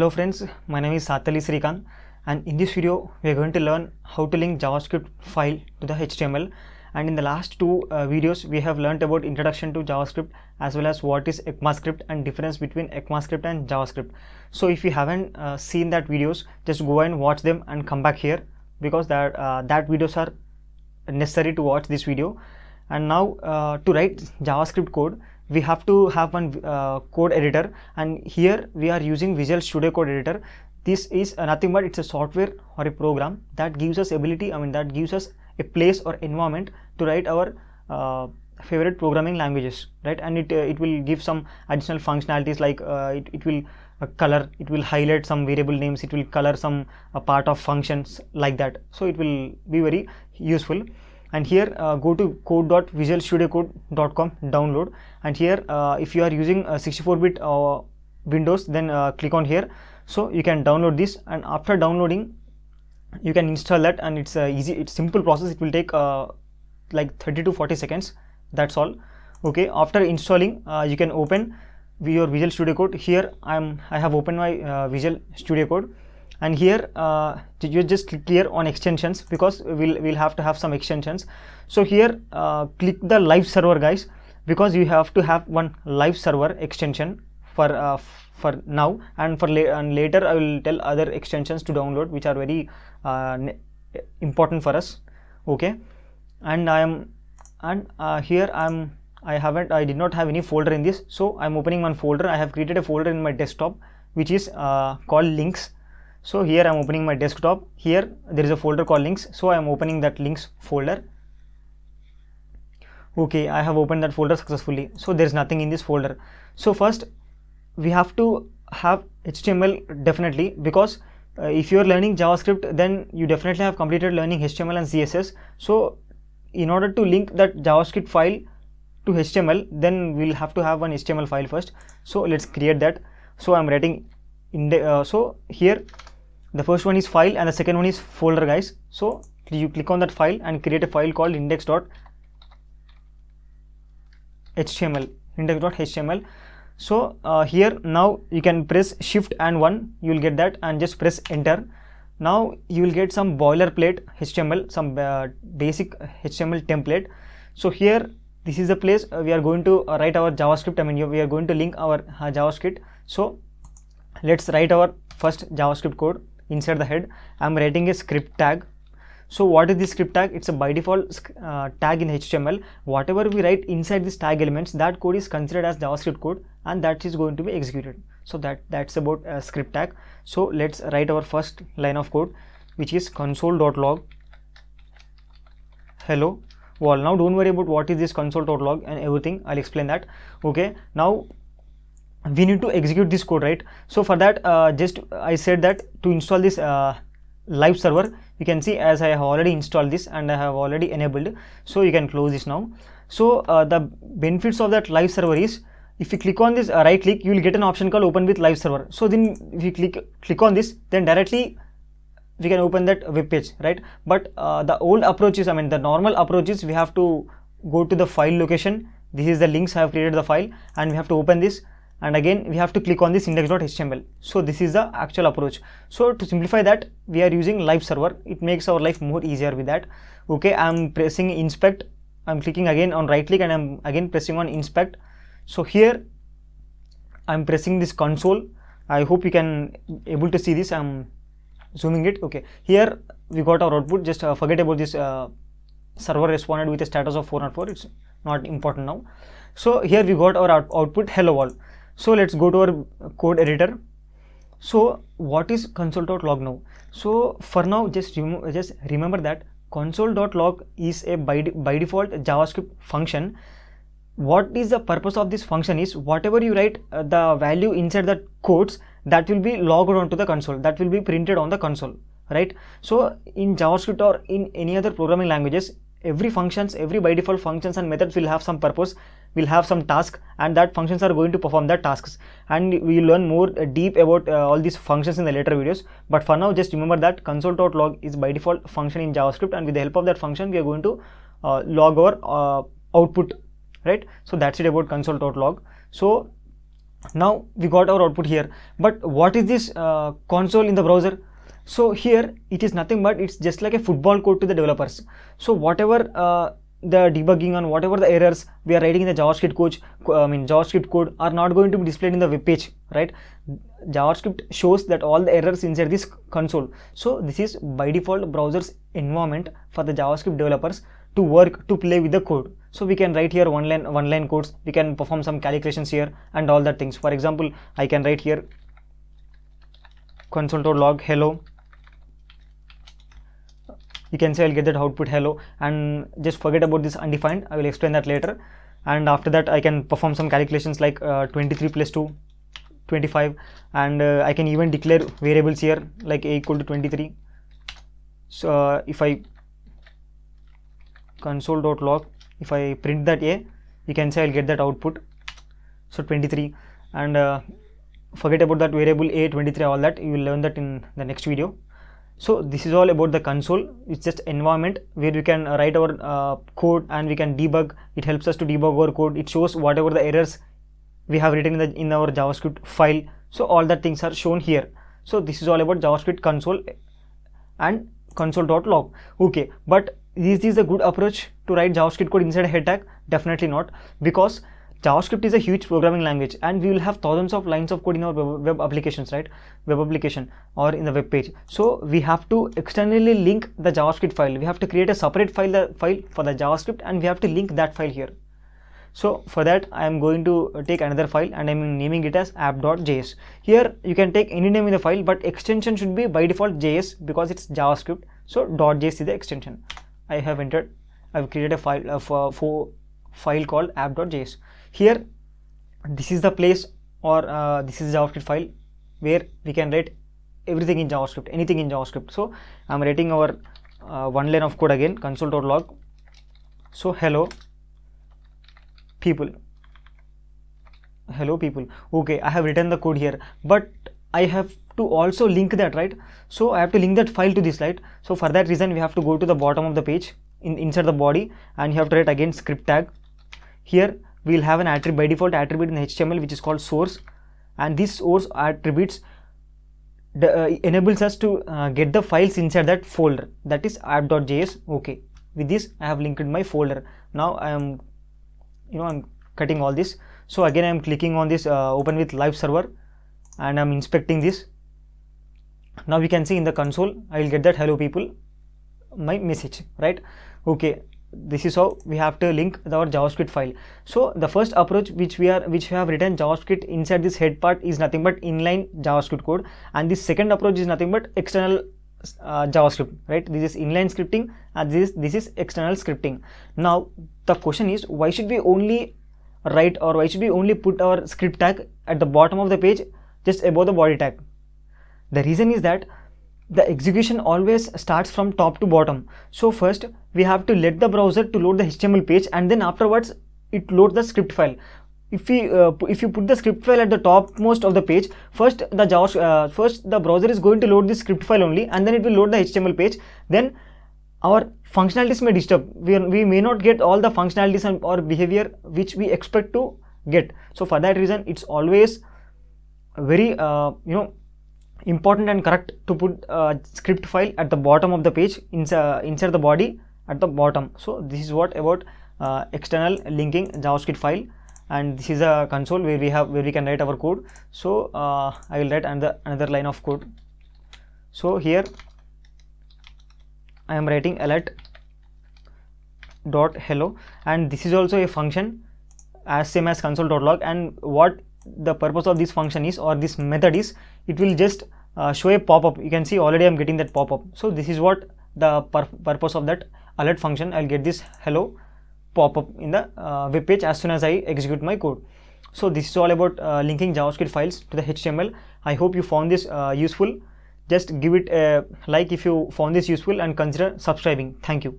Hello friends, my name is Satali Srikant and in this video we are going to learn how to link JavaScript file to the HTML and in the last two uh, videos we have learned about introduction to JavaScript as well as what is ECMAScript and difference between ECMAScript and JavaScript. So if you haven't uh, seen that videos just go and watch them and come back here because that, uh, that videos are necessary to watch this video and now uh, to write JavaScript code we have to have one uh, code editor and here we are using Visual Studio Code Editor. This is nothing but it's a software or a program that gives us ability, I mean that gives us a place or environment to write our uh, favorite programming languages right and it uh, it will give some additional functionalities like uh, it, it will uh, color it will highlight some variable names it will color some uh, part of functions like that so it will be very useful and here uh, go to code.visualstudiocode.com download and here uh, if you are using 64-bit uh, uh, windows then uh, click on here so you can download this and after downloading you can install that and it's easy it's simple process it will take like 30 to 40 seconds that's all okay after installing you can open your visual studio code here i'm i have opened my visual studio code and here uh, you just click here on extensions because we'll we'll have to have some extensions so here uh, click the live server guys because you have to have one live server extension for uh, for now and for la and later i will tell other extensions to download which are very uh, important for us okay and i am and uh, here i'm i haven't i did not have any folder in this so i'm opening one folder i have created a folder in my desktop which is uh, called links so here i'm opening my desktop here there is a folder called links so i'm opening that links folder okay i have opened that folder successfully so there's nothing in this folder so first we have to have html definitely because uh, if you're learning javascript then you definitely have completed learning html and css so in order to link that javascript file to html then we'll have to have an html file first so let's create that so i'm writing in the, uh, so here the first one is file and the second one is folder guys so you click on that file and create a file called index.html index.html so uh, here now you can press shift and 1 you will get that and just press enter now you will get some boilerplate html some uh, basic html template so here this is the place uh, we are going to uh, write our javascript i mean we are going to link our uh, javascript so let's write our first javascript code inside the head i'm writing a script tag so what is this script tag it's a by default uh, tag in html whatever we write inside this tag elements that code is considered as javascript code and that is going to be executed so that that's about uh, script tag so let's write our first line of code which is console.log hello well now don't worry about what is this console.log and everything i'll explain that okay now we need to execute this code right so for that uh, just uh, i said that to install this uh, live server you can see as i have already installed this and i have already enabled so you can close this now so uh, the benefits of that live server is if you click on this uh, right click you will get an option called open with live server so then if you click click on this then directly we can open that web page right but uh, the old approach is i mean the normal approach is we have to go to the file location this is the links i have created the file and we have to open this and again we have to click on this index.html so this is the actual approach so to simplify that we are using live server it makes our life more easier with that okay i'm pressing inspect i'm clicking again on right click and i'm again pressing on inspect so here i'm pressing this console i hope you can able to see this i'm zooming it okay here we got our output just uh, forget about this uh, server responded with a status of 404 it's not important now so here we got our out output hello world so let's go to our code editor so what is console.log now so for now just rem just remember that console.log is a by, by default javascript function what is the purpose of this function is whatever you write uh, the value inside the quotes that will be logged onto the console that will be printed on the console right so in javascript or in any other programming languages every functions every by default functions and methods will have some purpose we'll have some task and that functions are going to perform that tasks and we learn more uh, deep about uh, all these functions in the later videos but for now just remember that console.log is by default function in javascript and with the help of that function we are going to uh, log our uh, output right so that's it about console.log so now we got our output here but what is this uh, console in the browser so here it is nothing but it's just like a football code to the developers so whatever uh, the debugging on whatever the errors we are writing in the JavaScript code, I mean JavaScript code are not going to be displayed in the web page, right? JavaScript shows that all the errors inside this console. So this is by default browser's environment for the JavaScript developers to work to play with the code. So we can write here one line one line codes. We can perform some calculations here and all that things. For example, I can write here console.log hello you can say I'll get that output hello and just forget about this undefined I will explain that later and after that I can perform some calculations like uh, 23 plus 2 25 and uh, I can even declare variables here like a equal to 23 so uh, if I console.log if I print that a you can say I'll get that output so 23 and uh, forget about that variable a 23 all that you will learn that in the next video so this is all about the console it's just environment where we can uh, write our uh, code and we can debug it helps us to debug our code it shows whatever the errors we have written in, the, in our javascript file so all the things are shown here so this is all about javascript console and console.log okay but is this a good approach to write javascript code inside a head tag definitely not because JavaScript is a huge programming language and we will have thousands of lines of code in our web applications, right? Web application or in the web page. So we have to externally link the JavaScript file. We have to create a separate file, file for the JavaScript and we have to link that file here. So for that I am going to take another file and I am naming it as app.js. Here you can take any name in the file but extension should be by default JS because it's JavaScript. So .js is the extension. I have entered, I have created a file uh, for file called app.js here this is the place or uh, this is javascript file where we can write everything in javascript anything in javascript so i'm writing our uh, one line of code again console.log so hello people hello people okay i have written the code here but i have to also link that right so i have to link that file to this slide so for that reason we have to go to the bottom of the page in inside the body and you have to write again script tag here we will have an attribute by default attribute in HTML which is called source and this source attributes uh, enables us to uh, get the files inside that folder that is app.js okay with this I have linked my folder now I am you know I'm cutting all this so again I am clicking on this uh, open with live server and I'm inspecting this now we can see in the console I will get that hello people my message right okay this is how we have to link our javascript file so the first approach which we are which we have written javascript inside this head part is nothing but inline javascript code and the second approach is nothing but external uh, javascript right this is inline scripting and this this is external scripting now the question is why should we only write or why should we only put our script tag at the bottom of the page just above the body tag the reason is that the execution always starts from top to bottom. So first we have to let the browser to load the HTML page and then afterwards it loads the script file. If we uh, if you put the script file at the topmost of the page, first the uh, first the browser is going to load the script file only and then it will load the HTML page. Then our functionalities may disturb. We, are, we may not get all the functionalities and, or behavior which we expect to get. So for that reason, it's always very uh, you know important and correct to put a script file at the bottom of the page inside, the body at the bottom so this is what about uh, external linking javascript file and this is a console where we have where we can write our code so uh, i will write another another line of code so here i am writing alert dot hello and this is also a function as same as console.log and what the purpose of this function is or this method is it will just uh, show a pop-up you can see already i'm getting that pop-up so this is what the pur purpose of that alert function i'll get this hello pop-up in the uh, web page as soon as i execute my code so this is all about uh, linking javascript files to the html i hope you found this uh, useful just give it a like if you found this useful and consider subscribing thank you